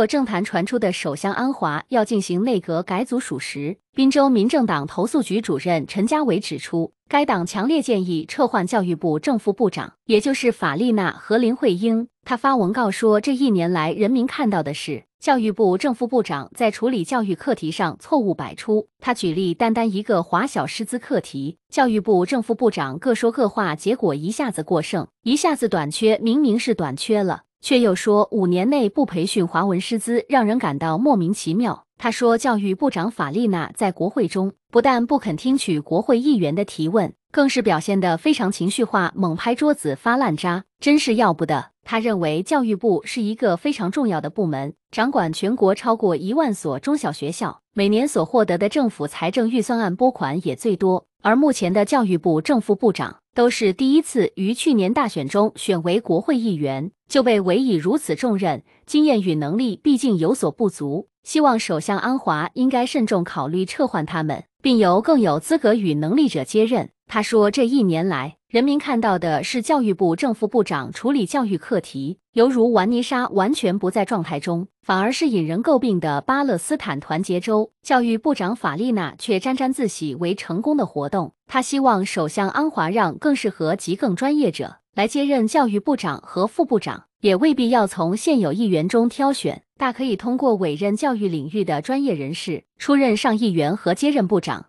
若政坛传出的首相安华要进行内阁改组属实，滨州民政党投诉局主任陈家伟指出，该党强烈建议撤换教育部正副部长，也就是法丽娜和林惠英。他发文告说，这一年来人民看到的是教育部正副部长在处理教育课题上错误百出。他举例，单单一个华小师资课题，教育部正副部长各说各话，结果一下子过剩，一下子短缺，明明是短缺了。却又说五年内不培训华文师资，让人感到莫名其妙。他说，教育部长法丽娜在国会中不但不肯听取国会议员的提问，更是表现得非常情绪化，猛拍桌子发烂渣，真是要不得。他认为教育部是一个非常重要的部门，掌管全国超过一万所中小学校，每年所获得的政府财政预算案拨款也最多。而目前的教育部正副部长都是第一次于去年大选中选为国会议员，就被委以如此重任，经验与能力毕竟有所不足。希望首相安华应该慎重考虑撤换他们，并由更有资格与能力者接任。他说，这一年来，人民看到的是教育部正副部长处理教育课题犹如玩泥沙，完全不在状态中，反而是引人诟病的巴勒斯坦团结州教育部长法丽娜却沾沾自喜为成功的活动。他希望首相安华让更适合及更专业者来接任教育部长和副部长，也未必要从现有议员中挑选，大可以通过委任教育领域的专业人士出任上议员和接任部长。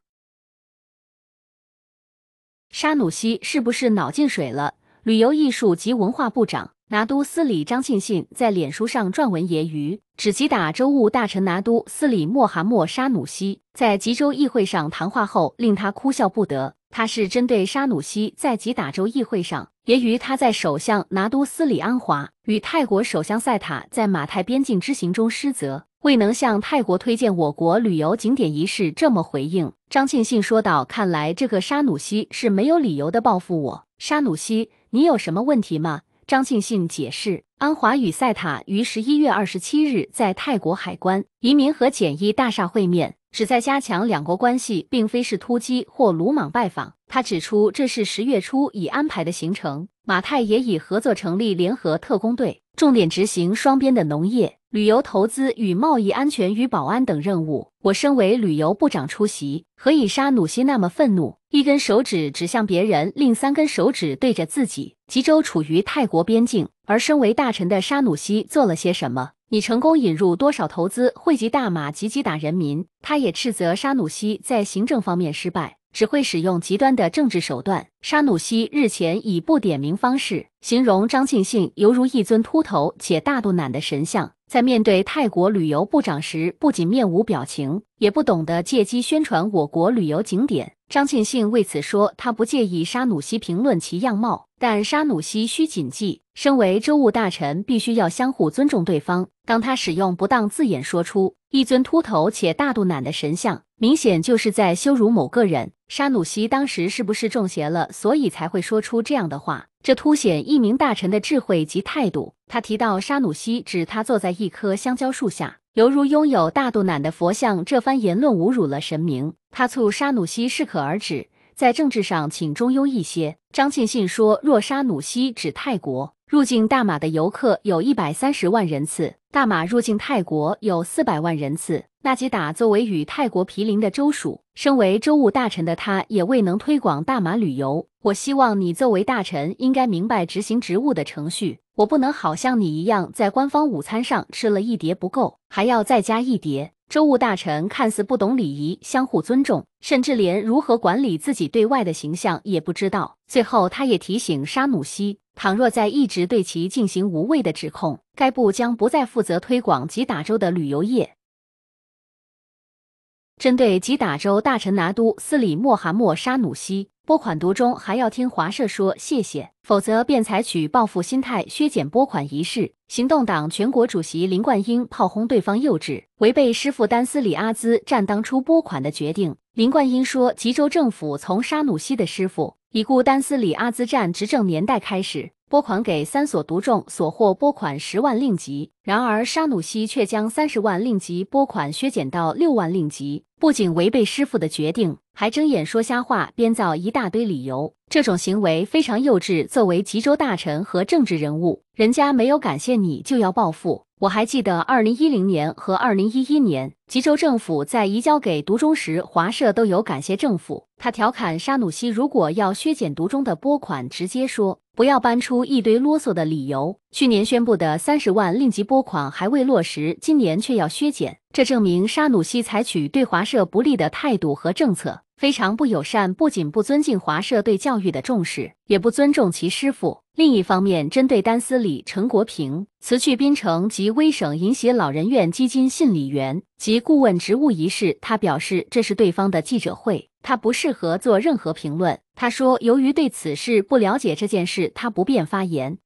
沙努西是不是脑进水了？旅游艺术及文化部长拿督斯里张庆信在脸书上撰文揶揄，吉打州务大臣拿督斯里莫哈默沙努西在吉州议会上谈话后，令他哭笑不得。他是针对沙努西在吉打州议会上。也于他在首相拿督斯里安华与泰国首相赛塔在马泰边境之行中失责，未能向泰国推荐我国旅游景点一事，这么回应张庆信说道：“看来这个沙努西是没有理由的报复我，沙努西，你有什么问题吗？”张庆信解释，安华与赛塔于十一月二十七日在泰国海关移民和检疫大厦会面。旨在加强两国关系，并非是突击或鲁莽拜访。他指出，这是十月初已安排的行程。马泰也已合作成立联合特工队，重点执行双边的农业、旅游投资与贸易安全与保安等任务。我身为旅游部长出席，何以沙努西那么愤怒？一根手指指向别人，另三根手指对着自己。吉州处于泰国边境，而身为大臣的沙努西做了些什么？你成功引入多少投资，惠及大马及吉打人民？他也斥责沙努西在行政方面失败，只会使用极端的政治手段。沙努西日前以不点名方式形容张庆信犹如一尊秃头且大肚腩的神像，在面对泰国旅游部长时，不仅面无表情，也不懂得借机宣传我国旅游景点。张庆信为此说，他不介意沙努西评论其样貌，但沙努西需谨记，身为州务大臣，必须要相互尊重对方。当他使用不当字眼，说出一尊秃头且大肚腩的神像，明显就是在羞辱某个人。沙努西当时是不是中邪了，所以才会说出这样的话？这凸显一名大臣的智慧及态度。他提到沙努西指他坐在一棵香蕉树下。犹如拥有大肚腩的佛像，这番言论侮辱了神明。他促沙努西适可而止，在政治上请中庸一些。张庆信说，若沙努西指泰国，入境大马的游客有一百三十万人次。大马入境泰国有四百万人次。纳吉达作为与泰国毗邻的州属，身为州务大臣的他，也未能推广大马旅游。我希望你作为大臣，应该明白执行职务的程序。我不能好像你一样，在官方午餐上吃了一碟不够，还要再加一碟。州务大臣看似不懂礼仪，相互尊重，甚至连如何管理自己对外的形象也不知道。最后，他也提醒沙努西。倘若在一直对其进行无谓的指控，该部将不再负责推广吉打州的旅游业。针对吉打州大臣拿督斯里莫哈默沙努西。拨款途中还要听华社说谢谢，否则便采取报复心态削减拨款一事。行动党全国主席林冠英炮轰对方幼稚，违背师傅丹斯里阿兹战当初拨款的决定。林冠英说，吉州政府从沙努西的师傅已故丹斯里阿兹战执政年代开始。拨款给三所独中，所获拨款十万令吉。然而沙努西却将三十万令吉拨款削减到六万令吉，不仅违背师傅的决定，还睁眼说瞎话，编造一大堆理由。这种行为非常幼稚。作为吉州大臣和政治人物，人家没有感谢你就要报复。我还记得二零一零年和二零一一年，吉州政府在移交给独中时，华社都有感谢政府。他调侃沙努西，如果要削减独中的拨款，直接说。不要搬出一堆啰嗦的理由。去年宣布的三十万令吉拨款还未落实，今年却要削减，这证明沙努西采取对华社不利的态度和政策，非常不友善。不仅不尊敬华社对教育的重视，也不尊重其师傅。另一方面，针对丹斯里陈国平辞去槟城及威省银禧老人院基金信理员及顾问职务一事，他表示这是对方的记者会，他不适合做任何评论。他说，由于对此事不了解，这件事他不便发言。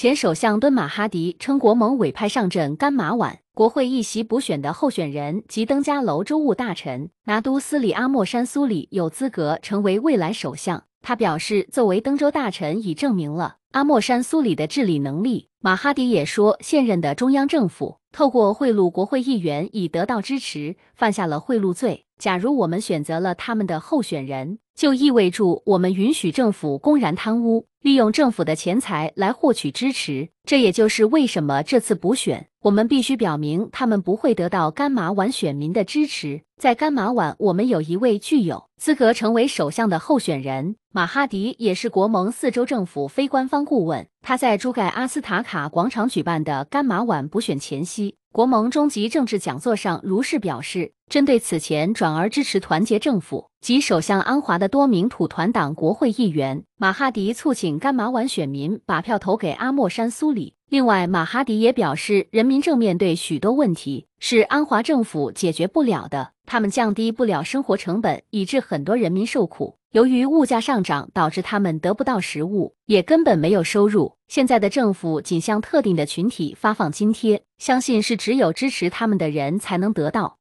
前首相敦马哈迪称，国盟委派上阵干马晚国会议席补选的候选人及登加楼州务大臣拿督斯里阿莫山苏里有资格成为未来首相。他表示，作为登州大臣，已证明了阿莫山苏里的治理能力。马哈迪也说，现任的中央政府透过贿赂国会议员已得到支持，犯下了贿赂罪。假如我们选择了他们的候选人。就意味着我们允许政府公然贪污，利用政府的钱财来获取支持。这也就是为什么这次补选。我们必须表明，他们不会得到甘马挽选民的支持。在甘马挽，我们有一位具有资格成为首相的候选人马哈迪，也是国盟四州政府非官方顾问。他在朱盖阿斯塔卡广场举办的甘马挽补选前夕，国盟中级政治讲座上如是表示。针对此前转而支持团结政府及首相安华的多名土团党国会议员，马哈迪促请甘马挽选民把票投给阿莫山苏里。另外，马哈迪也表示，人民正面对许多问题，是安华政府解决不了的。他们降低不了生活成本，以致很多人民受苦。由于物价上涨，导致他们得不到食物，也根本没有收入。现在的政府仅向特定的群体发放津贴，相信是只有支持他们的人才能得到。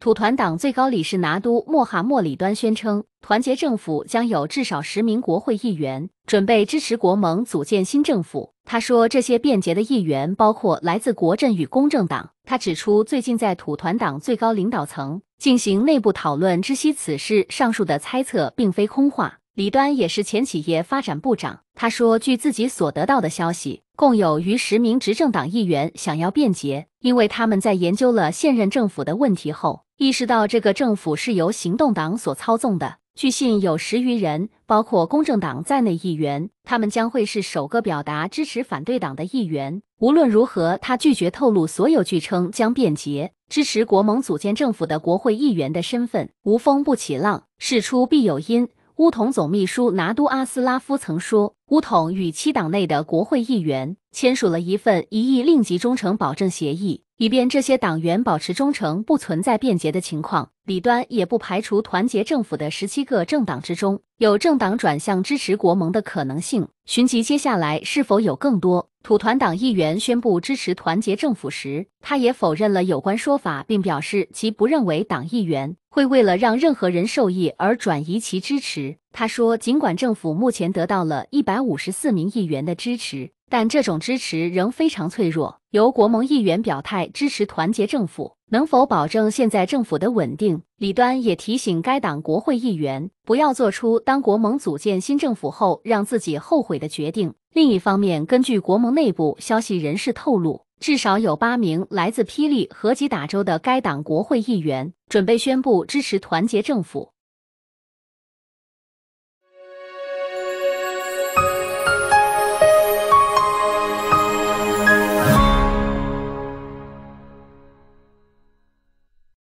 土团党最高理事拿督莫哈莫里端宣称，团结政府将有至少十名国会议员准备支持国盟组建新政府。他说，这些变节的议员包括来自国政与公正党。他指出，最近在土团党最高领导层进行内部讨论，知悉此事。上述的猜测并非空话。李端也是前企业发展部长。他说，据自己所得到的消息，共有逾十名执政党议员想要变节，因为他们在研究了现任政府的问题后。意识到这个政府是由行动党所操纵的，据信有十余人，包括公正党在内议员，他们将会是首个表达支持反对党的议员。无论如何，他拒绝透露所有据称将变节支持国盟组建政府的国会议员的身份。无风不起浪，事出必有因。乌统总秘书拿督阿斯拉夫曾说，乌统与七党内的国会议员签署了一份一亿令吉忠诚保证协议。以便这些党员保持忠诚，不存在变节的情况。李端也不排除团结政府的十七个政党之中有政党转向支持国盟的可能性。寻及接下来是否有更多土团党议员宣布支持团结政府时，他也否认了有关说法，并表示其不认为党议员会为了让任何人受益而转移其支持。他说，尽管政府目前得到了一百五十四名议员的支持。但这种支持仍非常脆弱。由国盟议员表态支持团结政府，能否保证现在政府的稳定？李端也提醒该党国会议员不要做出当国盟组建新政府后让自己后悔的决定。另一方面，根据国盟内部消息人士透露，至少有八名来自霹雳和吉打州的该党国会议员准备宣布支持团结政府。